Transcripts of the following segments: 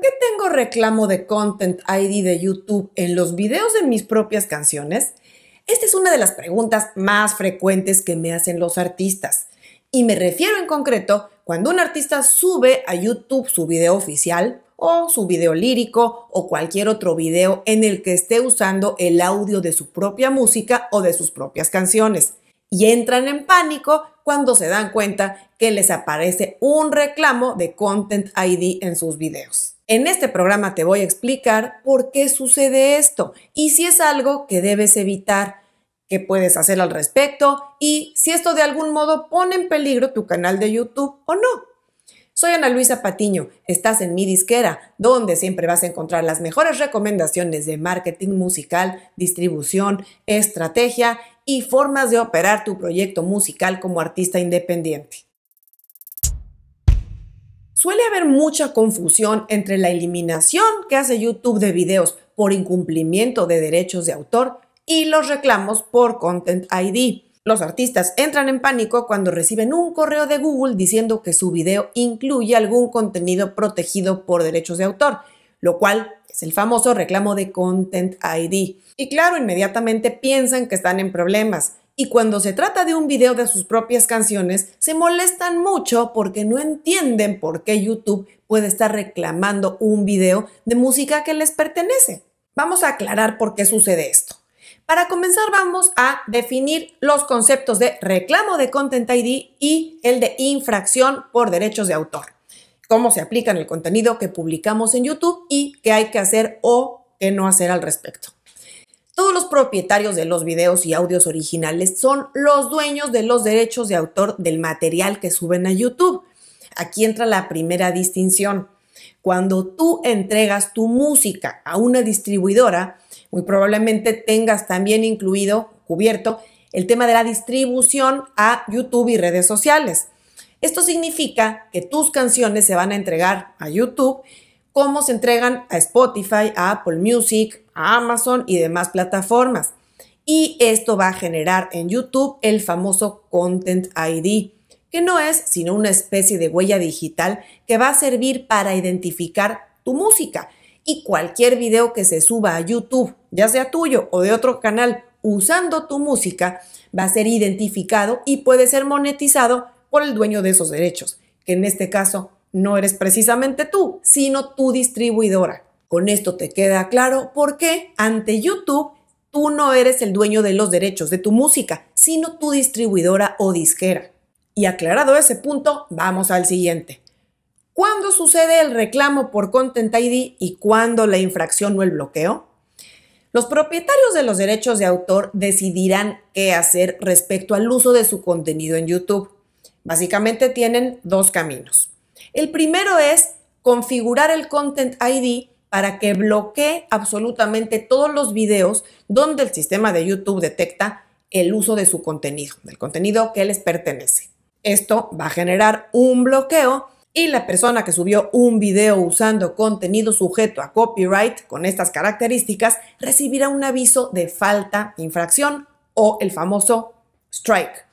qué tengo reclamo de Content ID de YouTube en los videos de mis propias canciones? Esta es una de las preguntas más frecuentes que me hacen los artistas. Y me refiero en concreto cuando un artista sube a YouTube su video oficial o su video lírico o cualquier otro video en el que esté usando el audio de su propia música o de sus propias canciones y entran en pánico cuando se dan cuenta que les aparece un reclamo de Content ID en sus videos. En este programa te voy a explicar por qué sucede esto y si es algo que debes evitar, qué puedes hacer al respecto y si esto de algún modo pone en peligro tu canal de YouTube o no. Soy Ana Luisa Patiño, estás en mi disquera, donde siempre vas a encontrar las mejores recomendaciones de marketing musical, distribución, estrategia y formas de operar tu proyecto musical como artista independiente. Suele haber mucha confusión entre la eliminación que hace YouTube de videos por incumplimiento de derechos de autor y los reclamos por Content ID. Los artistas entran en pánico cuando reciben un correo de Google diciendo que su video incluye algún contenido protegido por derechos de autor, lo cual es el famoso reclamo de Content ID. Y claro, inmediatamente piensan que están en problemas. Y cuando se trata de un video de sus propias canciones, se molestan mucho porque no entienden por qué YouTube puede estar reclamando un video de música que les pertenece. Vamos a aclarar por qué sucede esto. Para comenzar vamos a definir los conceptos de reclamo de Content ID y el de infracción por derechos de autor cómo se aplican el contenido que publicamos en YouTube y qué hay que hacer o qué no hacer al respecto. Todos los propietarios de los videos y audios originales son los dueños de los derechos de autor del material que suben a YouTube. Aquí entra la primera distinción. Cuando tú entregas tu música a una distribuidora, muy probablemente tengas también incluido, cubierto, el tema de la distribución a YouTube y redes sociales. Esto significa que tus canciones se van a entregar a YouTube como se entregan a Spotify, a Apple Music, a Amazon y demás plataformas. Y esto va a generar en YouTube el famoso Content ID, que no es sino una especie de huella digital que va a servir para identificar tu música y cualquier video que se suba a YouTube, ya sea tuyo o de otro canal, usando tu música, va a ser identificado y puede ser monetizado por el dueño de esos derechos, que en este caso no eres precisamente tú, sino tu distribuidora. Con esto te queda claro por qué ante YouTube tú no eres el dueño de los derechos de tu música, sino tu distribuidora o disquera. Y aclarado ese punto, vamos al siguiente. ¿Cuándo sucede el reclamo por Content ID y cuándo la infracción o el bloqueo? Los propietarios de los derechos de autor decidirán qué hacer respecto al uso de su contenido en YouTube. Básicamente tienen dos caminos. El primero es configurar el Content ID para que bloquee absolutamente todos los videos donde el sistema de YouTube detecta el uso de su contenido, del contenido que les pertenece. Esto va a generar un bloqueo y la persona que subió un video usando contenido sujeto a copyright con estas características recibirá un aviso de falta, infracción o el famoso strike.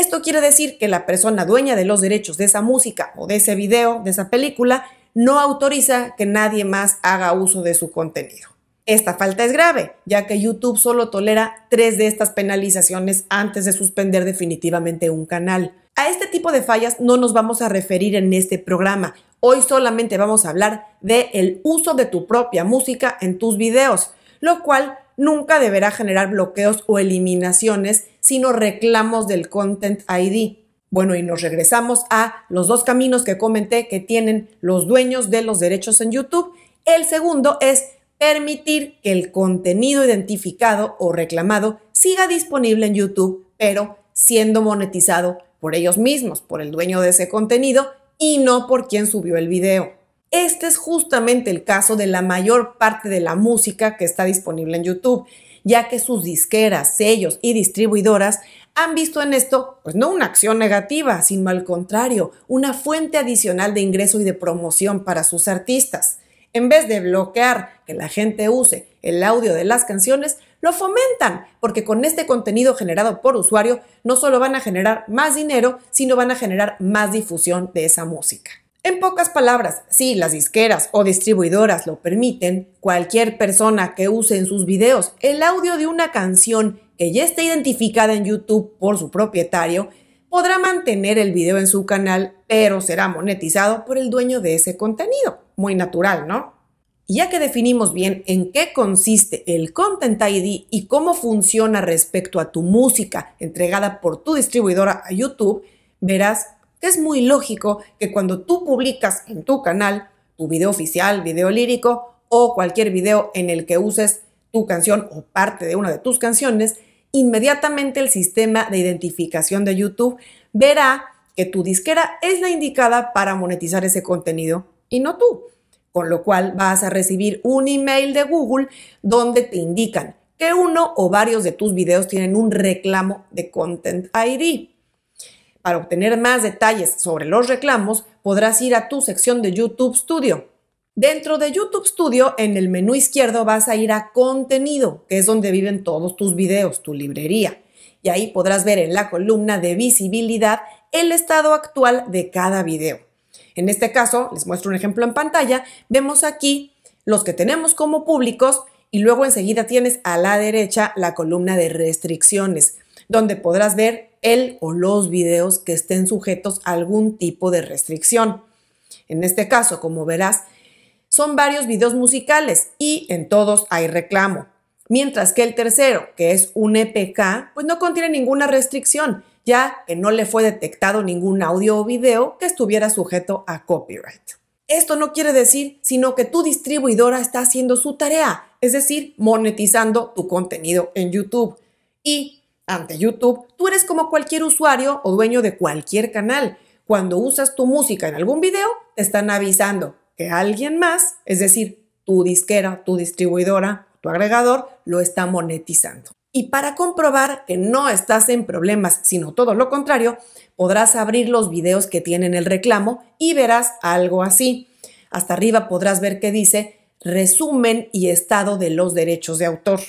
Esto quiere decir que la persona dueña de los derechos de esa música o de ese video, de esa película, no autoriza que nadie más haga uso de su contenido. Esta falta es grave, ya que YouTube solo tolera tres de estas penalizaciones antes de suspender definitivamente un canal. A este tipo de fallas no nos vamos a referir en este programa. Hoy solamente vamos a hablar de el uso de tu propia música en tus videos, lo cual nunca deberá generar bloqueos o eliminaciones, sino reclamos del Content ID. Bueno, y nos regresamos a los dos caminos que comenté que tienen los dueños de los derechos en YouTube. El segundo es permitir que el contenido identificado o reclamado siga disponible en YouTube, pero siendo monetizado por ellos mismos, por el dueño de ese contenido y no por quien subió el video. Este es justamente el caso de la mayor parte de la música que está disponible en YouTube, ya que sus disqueras, sellos y distribuidoras han visto en esto, pues no una acción negativa, sino al contrario, una fuente adicional de ingreso y de promoción para sus artistas. En vez de bloquear que la gente use el audio de las canciones, lo fomentan, porque con este contenido generado por usuario no solo van a generar más dinero, sino van a generar más difusión de esa música. En pocas palabras, si las disqueras o distribuidoras lo permiten, cualquier persona que use en sus videos el audio de una canción que ya esté identificada en YouTube por su propietario, podrá mantener el video en su canal, pero será monetizado por el dueño de ese contenido. Muy natural, ¿no? Ya que definimos bien en qué consiste el Content ID y cómo funciona respecto a tu música entregada por tu distribuidora a YouTube, verás es muy lógico que cuando tú publicas en tu canal tu video oficial, video lírico o cualquier video en el que uses tu canción o parte de una de tus canciones, inmediatamente el sistema de identificación de YouTube verá que tu disquera es la indicada para monetizar ese contenido y no tú. Con lo cual vas a recibir un email de Google donde te indican que uno o varios de tus videos tienen un reclamo de Content ID. Para obtener más detalles sobre los reclamos, podrás ir a tu sección de YouTube Studio. Dentro de YouTube Studio, en el menú izquierdo vas a ir a Contenido, que es donde viven todos tus videos, tu librería. Y ahí podrás ver en la columna de visibilidad el estado actual de cada video. En este caso, les muestro un ejemplo en pantalla, vemos aquí los que tenemos como públicos y luego enseguida tienes a la derecha la columna de restricciones, donde podrás ver el o los videos que estén sujetos a algún tipo de restricción. En este caso, como verás, son varios videos musicales y en todos hay reclamo. Mientras que el tercero, que es un EPK, pues no contiene ninguna restricción, ya que no le fue detectado ningún audio o video que estuviera sujeto a copyright. Esto no quiere decir sino que tu distribuidora está haciendo su tarea, es decir, monetizando tu contenido en YouTube. Y ante YouTube, tú eres como cualquier usuario o dueño de cualquier canal. Cuando usas tu música en algún video, te están avisando que alguien más, es decir, tu disquera, tu distribuidora, tu agregador, lo está monetizando. Y para comprobar que no estás en problemas, sino todo lo contrario, podrás abrir los videos que tienen el reclamo y verás algo así. Hasta arriba podrás ver que dice resumen y estado de los derechos de autor.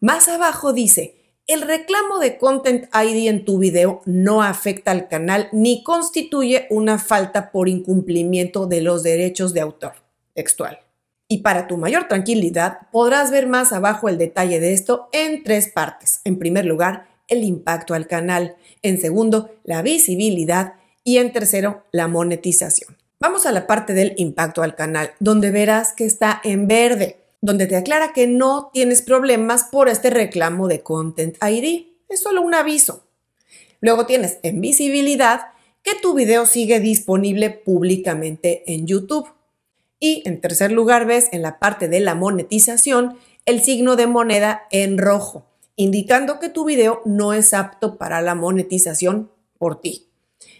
Más abajo dice el reclamo de Content ID en tu video no afecta al canal ni constituye una falta por incumplimiento de los derechos de autor textual. Y para tu mayor tranquilidad, podrás ver más abajo el detalle de esto en tres partes. En primer lugar, el impacto al canal. En segundo, la visibilidad. Y en tercero, la monetización. Vamos a la parte del impacto al canal, donde verás que está en verde donde te aclara que no tienes problemas por este reclamo de Content ID. Es solo un aviso. Luego tienes en visibilidad que tu video sigue disponible públicamente en YouTube. Y en tercer lugar ves en la parte de la monetización el signo de moneda en rojo, indicando que tu video no es apto para la monetización por ti.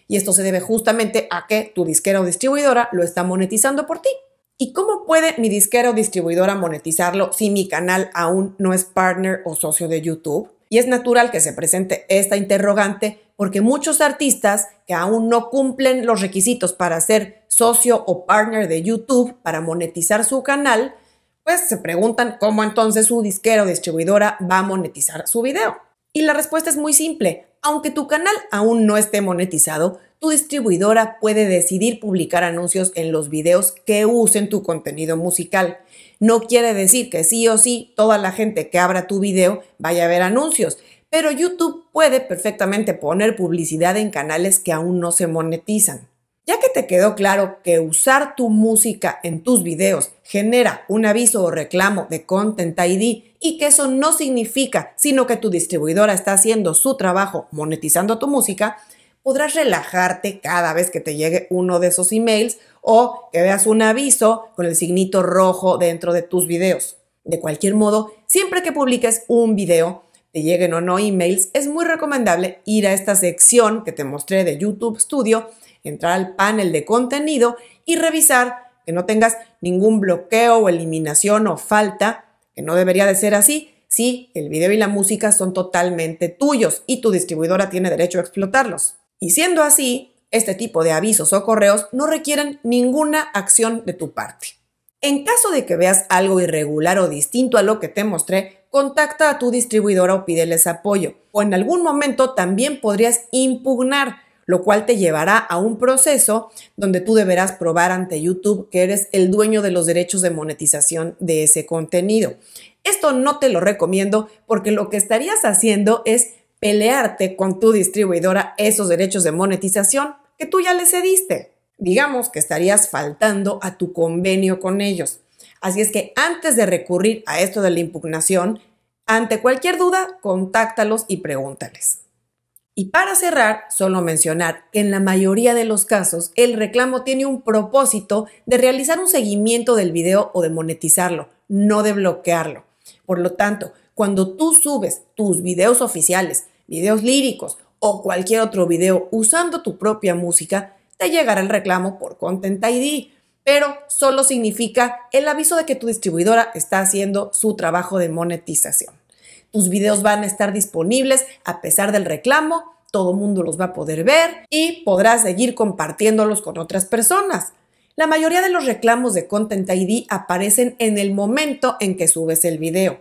Y esto se debe justamente a que tu disquera o distribuidora lo está monetizando por ti. ¿Y cómo puede mi disquero o distribuidora monetizarlo si mi canal aún no es partner o socio de YouTube? Y es natural que se presente esta interrogante porque muchos artistas que aún no cumplen los requisitos para ser socio o partner de YouTube para monetizar su canal, pues se preguntan cómo entonces su disquera o distribuidora va a monetizar su video. Y la respuesta es muy simple. Aunque tu canal aún no esté monetizado, tu distribuidora puede decidir publicar anuncios en los videos que usen tu contenido musical. No quiere decir que sí o sí toda la gente que abra tu video vaya a ver anuncios, pero YouTube puede perfectamente poner publicidad en canales que aún no se monetizan. Ya que te quedó claro que usar tu música en tus videos genera un aviso o reclamo de Content ID y que eso no significa sino que tu distribuidora está haciendo su trabajo monetizando tu música, podrás relajarte cada vez que te llegue uno de esos emails o que veas un aviso con el signito rojo dentro de tus videos. De cualquier modo, siempre que publiques un video, te lleguen o no emails, es muy recomendable ir a esta sección que te mostré de YouTube Studio, entrar al panel de contenido y revisar que no tengas ningún bloqueo o eliminación o falta, que no debería de ser así, si el video y la música son totalmente tuyos y tu distribuidora tiene derecho a explotarlos. Y siendo así, este tipo de avisos o correos no requieren ninguna acción de tu parte. En caso de que veas algo irregular o distinto a lo que te mostré, contacta a tu distribuidora o pídeles apoyo. O en algún momento también podrías impugnar, lo cual te llevará a un proceso donde tú deberás probar ante YouTube que eres el dueño de los derechos de monetización de ese contenido. Esto no te lo recomiendo porque lo que estarías haciendo es pelearte con tu distribuidora esos derechos de monetización que tú ya le cediste. Digamos que estarías faltando a tu convenio con ellos. Así es que antes de recurrir a esto de la impugnación, ante cualquier duda, contáctalos y pregúntales. Y para cerrar, solo mencionar que en la mayoría de los casos el reclamo tiene un propósito de realizar un seguimiento del video o de monetizarlo, no de bloquearlo. Por lo tanto, cuando tú subes tus videos oficiales videos líricos o cualquier otro video usando tu propia música, te llegará el reclamo por Content ID, pero solo significa el aviso de que tu distribuidora está haciendo su trabajo de monetización. Tus videos van a estar disponibles a pesar del reclamo, todo el mundo los va a poder ver y podrás seguir compartiéndolos con otras personas. La mayoría de los reclamos de Content ID aparecen en el momento en que subes el video,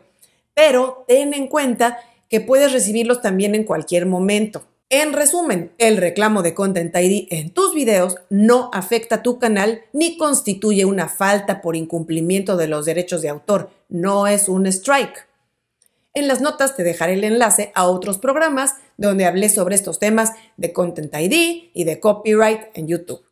pero ten en cuenta que puedes recibirlos también en cualquier momento. En resumen, el reclamo de Content ID en tus videos no afecta a tu canal ni constituye una falta por incumplimiento de los derechos de autor, no es un strike. En las notas te dejaré el enlace a otros programas donde hablé sobre estos temas de Content ID y de copyright en YouTube.